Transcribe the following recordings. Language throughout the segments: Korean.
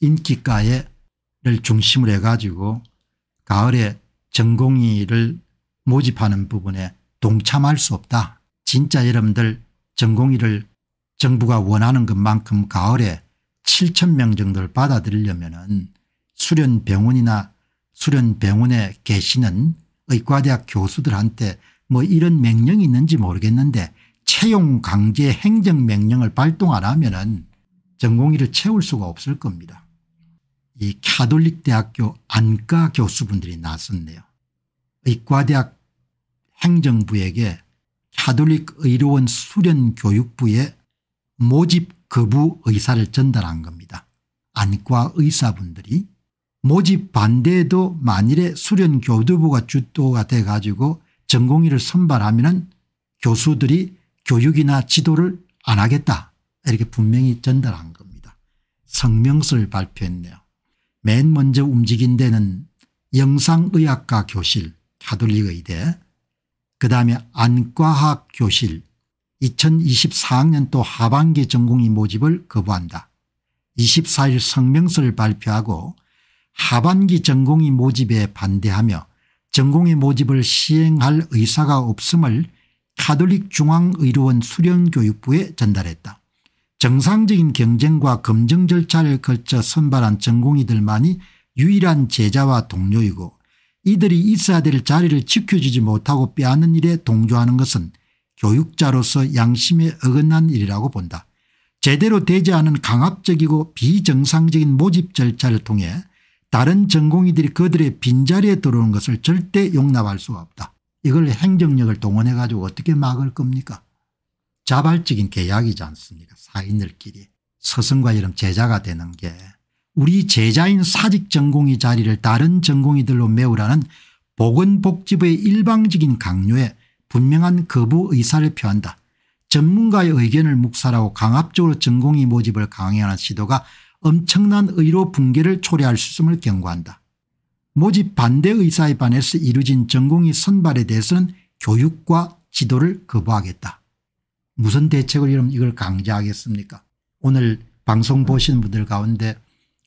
인기가에를 중심으로 해가지고 가을에 전공의를 모집하는 부분에 동참할 수 없다. 진짜 여러분들 전공의를 정부가 원하는 것만큼 가을에 7천 명 정도를 받아들이려면 은 수련병원이나 수련병원에 계시는 의과대학 교수들한테 뭐 이런 명령이 있는지 모르겠는데 채용 강제 행정명령을 발동 안 하면 은 전공의를 채울 수가 없을 겁니다. 이 카톨릭 대학교 안과 교수분들이 나섰네요. 의과대학 행정부에게 카톨릭 의료원 수련 교육부에 모집 거부 의사를 전달한 겁니다. 안과 의사분들이 모집 반대에도 만일에 수련 교도부가 주도가 돼 가지고 전공의를 선발하면 은 교수들이 교육이나 지도를 안 하겠다 이렇게 분명히 전달한 겁니다. 성명서를 발표했네요. 맨 먼저 움직인 데는 영상의학과 교실 카톨릭 의대 그 다음에 안과학 교실 2024학년 도 하반기 전공의 모집을 거부한다. 24일 성명서를 발표하고 하반기 전공의 모집에 반대하며 전공의 모집을 시행할 의사가 없음을 카톨릭 중앙의료원 수련교육부에 전달했다. 정상적인 경쟁과 검증 절차를 걸쳐 선발한 전공이들만이 유일한 제자와 동료이고 이들이 있어야 될 자리를 지켜주지 못하고 빼앗는 일에 동조하는 것은 교육자로서 양심에 어긋난 일이라고 본다. 제대로 되지 않은 강압적이고 비정상적인 모집 절차를 통해 다른 전공이들이 그들의 빈자리에 들어오는 것을 절대 용납할 수가 없다. 이걸 행정력을 동원해 가지고 어떻게 막을 겁니까 자발적인 계약이지 않습니까 사인들끼리 서승과 이름 제자가 되는 게 우리 제자인 사직 전공의 자리를 다른 전공의들로 메우라는 보건복지부의 일방적인 강요에 분명한 거부 의사를 표한다. 전문가의 의견을 묵살하고 강압적으로 전공의 모집을 강행하는 시도가 엄청난 의료 붕괴를 초래할 수 있음을 경고한다. 모집 반대 의사에 반해서 이루어진 전공의 선발에 대해서는 교육과 지도를 거부하겠다. 무슨 대책을 이면 이걸 강제하겠습니까 오늘 방송 보시는 분들 가운데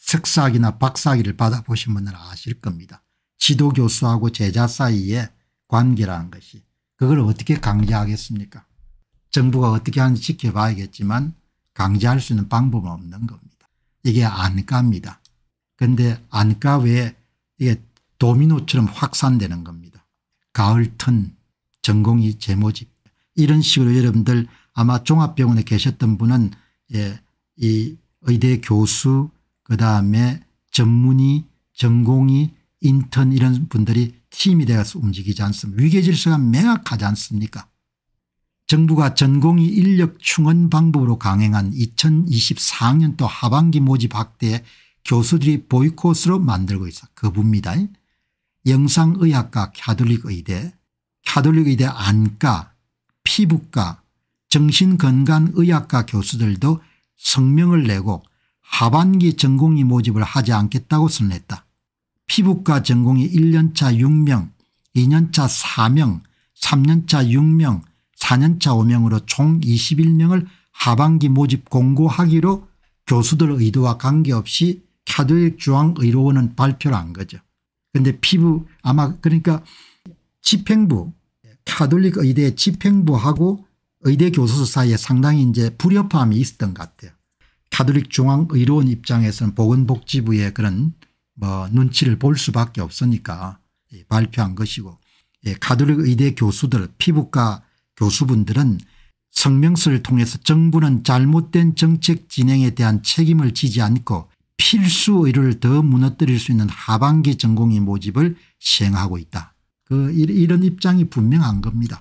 석사학이나 박사학위를 받아보신 분들은 아실 겁니다. 지도교수하고 제자 사이의 관계라는 것이 그걸 어떻게 강제하겠습니까 정부가 어떻게 하는지 지켜봐야겠지만 강제할 수 있는 방법은 없는 겁니다. 이게 안가입니다. 그런데 안가 외에 이게 도미노처럼 확산되는 겁니다. 가을 턴 전공이 재모집 이런 식으로 여러분들 아마 종합병원에 계셨던 분은 예, 이 의대 교수 그다음에 전문의 전공의 인턴 이런 분들이 팀이 되어서 움직이지 않습니까 위계 질서가 명확하지 않습니까 정부가 전공의 인력 충원 방법으로 강행한 2024년도 하반기 모집 확대에 교수들이 보이콧으로 만들고 있어 거부입니다. 영상의학과 캐톨릭 의대 캐톨릭 의대 안과 피부과 정신건강의학과 교수들도 성명을 내고 하반기 전공의 모집을 하지 않겠다고 선언했다 피부과 전공이 1년차 6명 2년차 4명 3년차 6명 4년차 5명으로 총 21명을 하반기 모집 공고하기로 교수들 의도와 관계없이 카도릭 중앙의료원은 발표를 한 거죠. 그런데 피부 아마 그러니까 집행부 카톨릭 의대 집행부하고 의대 교수 사이에 상당히 이제 불협화음이 있었던 것 같아요. 카톨릭 중앙의료원 입장에서는 보건복지부의 그런 뭐 눈치를 볼 수밖에 없으니까 예, 발표한 것이고 예, 카톨릭 의대 교수들 피부과 교수분들은 성명서를 통해서 정부는 잘못된 정책 진행에 대한 책임을 지지 않고 필수 의료를 더 무너뜨릴 수 있는 하반기 전공의 모집을 시행하고 있다. 그 이런 입장이 분명한 겁니다.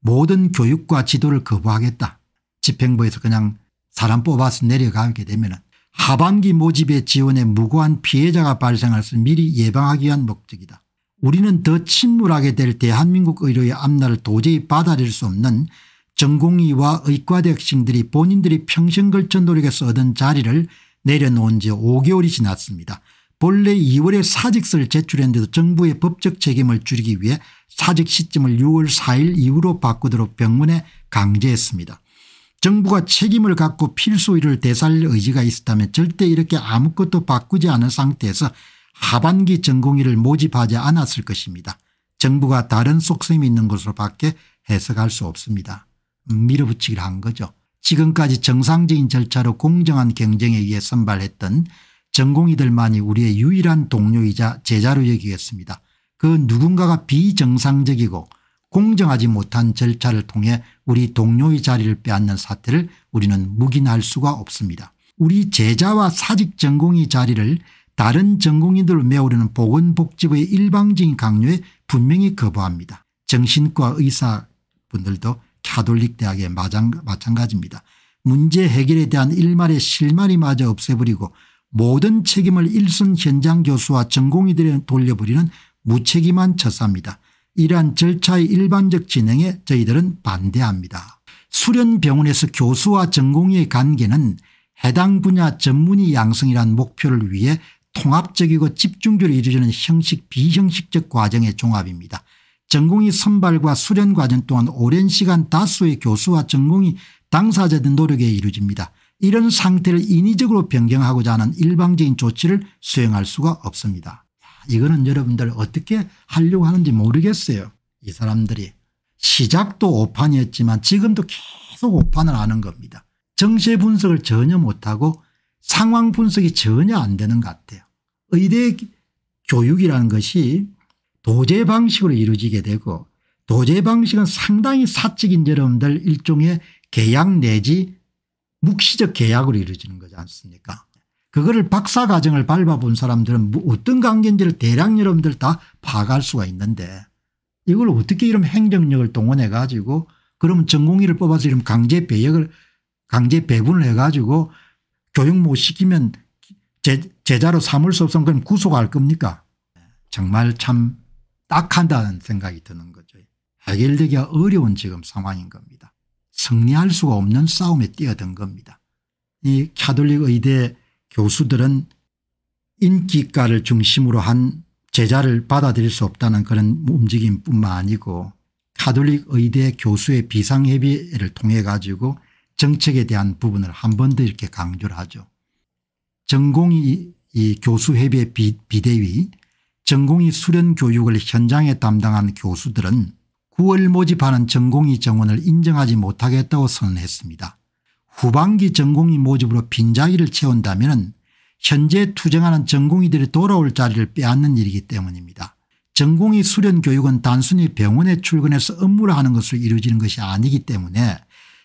모든 교육과 지도를 거부하겠다. 집행부에서 그냥 사람 뽑아서 내려가게 되면 하반기 모집의 지원에 무고한 피해자가 발생할 수 미리 예방하기 위한 목적이다. 우리는 더 침몰하게 될 대한민국 의료의 앞날을 도저히 받아들일 수 없는 전공의와 의과대 학생들이 본인들이 평생 걸쳐 노력해서 얻은 자리를 내려놓은 지 5개월이 지났습니다. 본래 2월에 사직서를 제출했는데도 정부의 법적 책임을 줄이기 위해 사직 시점을 6월 4일 이후로 바꾸도록 병문에 강제했습니다. 정부가 책임을 갖고 필수일을 대살 의지가 있었다면 절대 이렇게 아무것도 바꾸지 않은 상태에서 하반기 전공의를 모집하지 않았을 것입니다. 정부가 다른 속셈이 있는 것으로 밖에 해석할 수 없습니다. 음, 밀어붙이기를 한 거죠. 지금까지 정상적인 절차로 공정한 경쟁에 의해 선발했던 전공의들만이 우리의 유일한 동료이자 제자로 여기겠습니다. 그 누군가가 비정상적이고 공정하지 못한 절차를 통해 우리 동료의 자리를 빼앗는 사태를 우리는 묵인할 수가 없습니다. 우리 제자와 사직 전공의 자리를 다른 전공인들로 메우려는 보건복지부의 일방적인 강요에 분명히 거부합니다. 정신과 의사분들도 카톨릭 대학에 마찬가지입니다. 문제 해결에 대한 일말의 실마리마저 없애버리고 모든 책임을 일선 현장 교수와 전공의들에 돌려버리는 무책임한 처사입니다. 이러한 절차의 일반적 진행에 저희들은 반대합니다. 수련병원에서 교수와 전공의의 관계는 해당 분야 전문의 양성이란 목표를 위해 통합적이고 집중적으로 이루어지는 형식 비형식적 과정의 종합입니다. 전공의 선발과 수련 과정 또한 오랜 시간 다수의 교수와 전공의 당사자들 노력에 이루어집니다. 이런 상태를 인위적으로 변경하고자 하는 일방적인 조치를 수행할 수가 없습니다. 이거는 여러분들 어떻게 하려고 하는지 모르겠어요. 이 사람들이 시작도 오판이었지만 지금도 계속 오판을 하는 겁니다. 정세 분석을 전혀 못하고 상황 분석이 전혀 안 되는 것 같아요. 의대 교육이라는 것이 도제 방식으로 이루어지게 되고 도제 방식은 상당히 사적인 여러분들 일종의 계약 내지 묵시적 계약으로 이루어지는 거지 않습니까 그거를 박사 과정을 밟아본 사람들은 뭐 어떤 관계인지를 대략 여러분들 다 파악할 수가 있는데 이걸 어떻게 이런 행정력을 동원해 가지고 그러면 전공의를 뽑아서 이런 강제 배역을 강제 배분을 해 가지고 교육 못 시키면 제, 제자로 삼을 수 없으면 그럼 구속할 겁니까 정말 참 딱한다는 생각이 드는 거죠. 해결되기가 어려운 지금 상황인 겁니다. 승리할 수가 없는 싸움에 뛰어든 겁니다. 이 카톨릭 의대 교수들은 인기가를 중심으로 한 제자를 받아들일 수 없다는 그런 움직임뿐만 아니고 카톨릭 의대 교수의 비상협의를 통해 가지고 정책에 대한 부분을 한 번 더 이렇게 강조를 하죠. 전공이 이 교수협의 비대위 전공이 수련 교육을 현장에 담당한 교수들은 9월 모집하는 전공의 정원을 인정하지 못하겠다고 선언했습니다. 후반기 전공의 모집으로 빈자리를 채운다면 현재 투쟁하는 전공의들이 돌아올 자리를 빼앗는 일이기 때문입니다. 전공의 수련 교육은 단순히 병원에 출근해서 업무를 하는 것으로 이루어지는 것이 아니기 때문에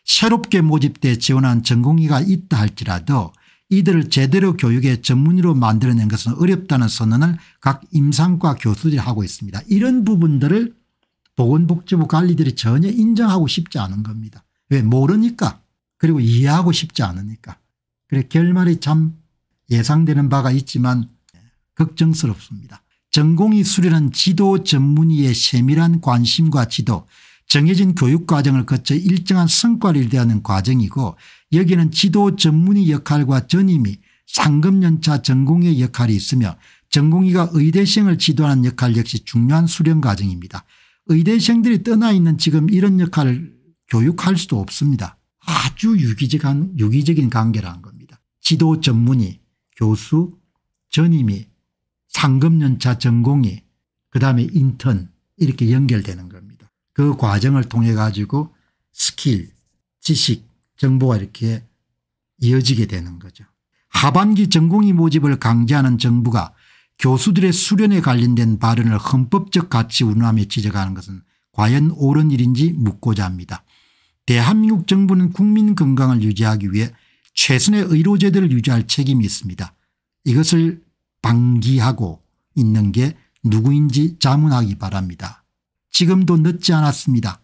새롭게 모집돼 지원한 전공의가 있다 할지라도 이들을 제대로 교육의 전문의로 만들어낸 것은 어렵다는 선언을 각 임상과 교수들이 하고 있습니다. 이런 부분들을 보건복지부 관리들이 전혀 인정하고 싶지 않은 겁니다. 왜 모르니까 그리고 이해하고 싶지 않으니까 그래 결말이 참 예상되는 바가 있지만 걱정스럽습니다. 전공이 수련한 지도 전문의의 세밀한 관심과 지도 정해진 교육과정을 거쳐 일정한 성과를 대하는 과정이고 여기는 지도 전문의 역할과 전임이 상급연차 전공의 역할이 있으며 전공의가 의대 시을 지도하는 역할 역시 중요한 수련 과정입니다. 의대생들이 떠나 있는 지금 이런 역할을 교육할 수도 없습니다. 아주 유기적한 유기적인 관계라는 겁니다. 지도 전문의 교수 전임이 상급연차 전공이 그다음에 인턴 이렇게 연결되는 겁니다. 그 과정을 통해 가지고 스킬 지식 정보가 이렇게 이어지게 되는 거죠. 하반기 전공의 모집을 강제하는 정부가 교수들의 수련에 관련된 발언을 헌법적 가치 운하며 지적하는 것은 과연 옳은 일인지 묻고자 합니다. 대한민국 정부는 국민 건강을 유지하기 위해 최선의 의료제도를 유지할 책임이 있습니다. 이것을 방기하고 있는 게 누구인지 자문하기 바랍니다. 지금도 늦지 않았습니다.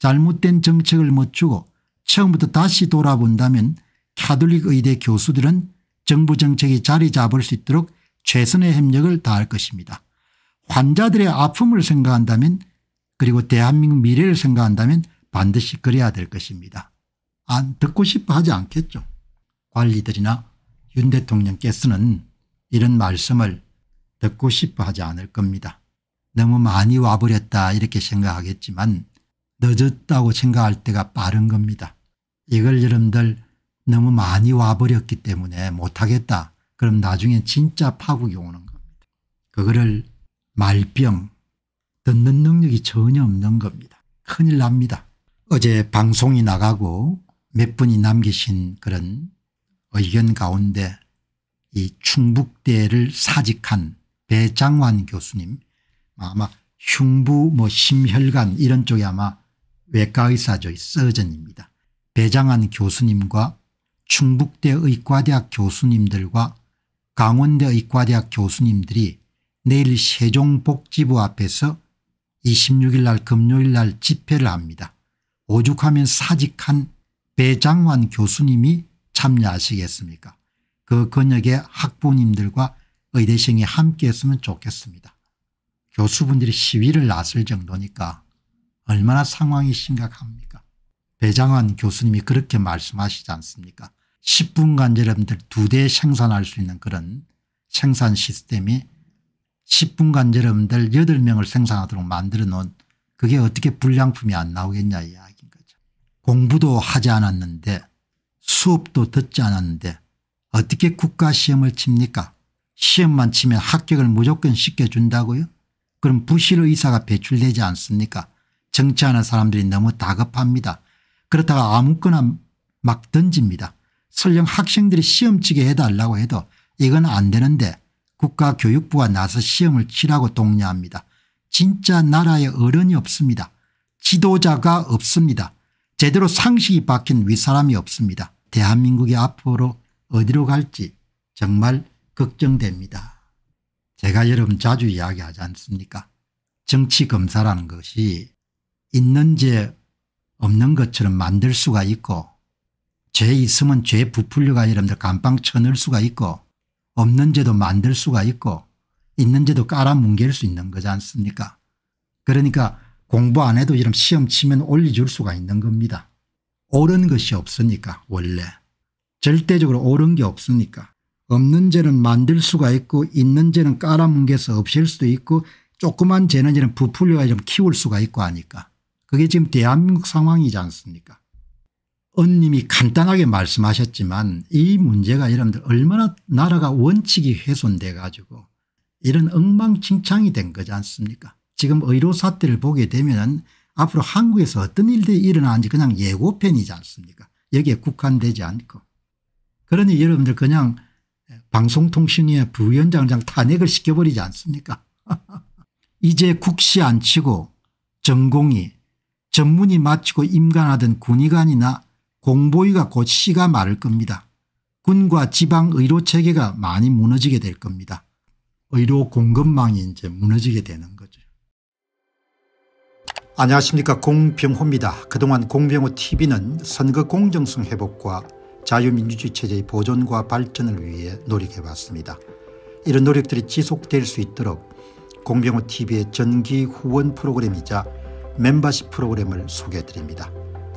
잘못된 정책을 멈추고 처음부터 다시 돌아본다면 카톨릭 의대 교수들은 정부 정책이 자리 잡을 수 있도록 최선의 협력을 다할 것입니다. 환자들의 아픔을 생각한다면 그리고 대한민국 미래를 생각한다면 반드시 그래야 될 것입니다. 안 아, 듣고 싶어 하지 않겠죠. 관리들이나 윤 대통령께서는 이런 말씀을 듣고 싶어 하지 않을 겁니다. 너무 많이 와버렸다 이렇게 생각하겠지만 늦었다고 생각할 때가 빠른 겁니다. 이걸 여러분들 너무 많이 와버렸기 때문에 못하겠다 그럼 나중에 진짜 파국이 오는 겁니다. 그거를 말병 듣는 능력이 전혀 없는 겁니다. 큰일 납니다. 어제 방송이 나가고 몇 분이 남기신 그런 의견 가운데 이 충북대를 사직한 배장환 교수님 아마 흉부 뭐 심혈관 이런 쪽에 아마 외과의사죠. 서전입니다. 배장환 교수님과 충북대 의과대학 교수님들과 강원대 의과대학 교수님들이 내일 세종복지부 앞에서 26일 날 금요일 날 집회를 합니다. 오죽하면 사직한 배장환 교수님이 참여하시겠습니까 그 근역의 학부님들과 의대생이 함께 했으면 좋겠습니다. 교수분들이 시위를 났을 정도니까 얼마나 상황이 심각합니까 배장환 교수님이 그렇게 말씀하시지 않습니까 10분간 여러분들 두 대 생산할 수 있는 그런 생산 시스템이 10분간 여러분들 8명을 생산하도록 만들어 놓은 그게 어떻게 불량품이 안 나오겠냐 이야기인 거죠. 공부도 하지 않았는데 수업도 듣지 않았는데 어떻게 국가시험을 칩니까 시험만 치면 합격을 무조건 시켜 준다고요 그럼 부실 의사가 배출되지 않습니까 정치하는 사람들이 너무 다급합니다. 그렇다가 아무거나 막 던집니다. 설령 학생들이 시험치게 해달라고 해도 이건 안 되는데 국가교육부가 나서 시험을 치라고 독려합니다. 진짜 나라에 어른이 없습니다. 지도자가 없습니다. 제대로 상식이 박힌 위사람이 없습니다. 대한민국이 앞으로 어디로 갈지 정말 걱정됩니다. 제가 여러분 자주 이야기하지 않습니까 정치검사라는 것이 있는 지 없는 것처럼 만들 수가 있고 죄 있으면 죄 부풀려가 여러분들 감방 쳐넣을 수가 있고 없는 죄도 만들 수가 있고 있는 죄도 깔아뭉갤 수 있는 거지 않습니까 그러니까 공부 안 해도 이런 시험 치면 올려줄 수가 있는 겁니다. 옳은 것이 없으니까 원래 절대적으로 옳은 게 없으니까 없는 죄는 만들 수가 있고 있는 죄는 깔아뭉개서 없앨 수도 있고 조그만 죄는 이런 부풀려가 좀 키울 수가 있고 하니까 그게 지금 대한민국 상황이지 않습니까 언님이 간단하게 말씀하셨지만 이 문제가 여러분들 얼마나 나라가 원칙이 훼손돼 가지고 이런 엉망진창이 된 거지 않습니까 지금 의료 사태를 보게 되면 앞으로 한국에서 어떤 일들이 일어나는지 그냥 예고편이지 않습니까 여기에 국한되지 않고 그러니 여러분들 그냥 방송통신위의 부위원장장 탄핵을 시켜버리지 않습니까 이제 국시 안 치고 전공이 전문이 마치고 임관하던 군의관이나 공보위가 곧시가 마를 겁니다. 군과 지방 의료 체계가 많이 무너지게 될 겁니다. 의료 공급망이 이제 무너지게 되는 거죠. 안녕하십니까 공병호입니다. 그동안 공병호 tv는 선거 공정성 회복과 자유민주주의 체제의 보존과 발전을 위해 노력해왔습니다. 이런 노력들이 지속될 수 있도록 공병호 tv의 전기 후원 프로그램이자 멤버십 프로그램을 소개해드립니다.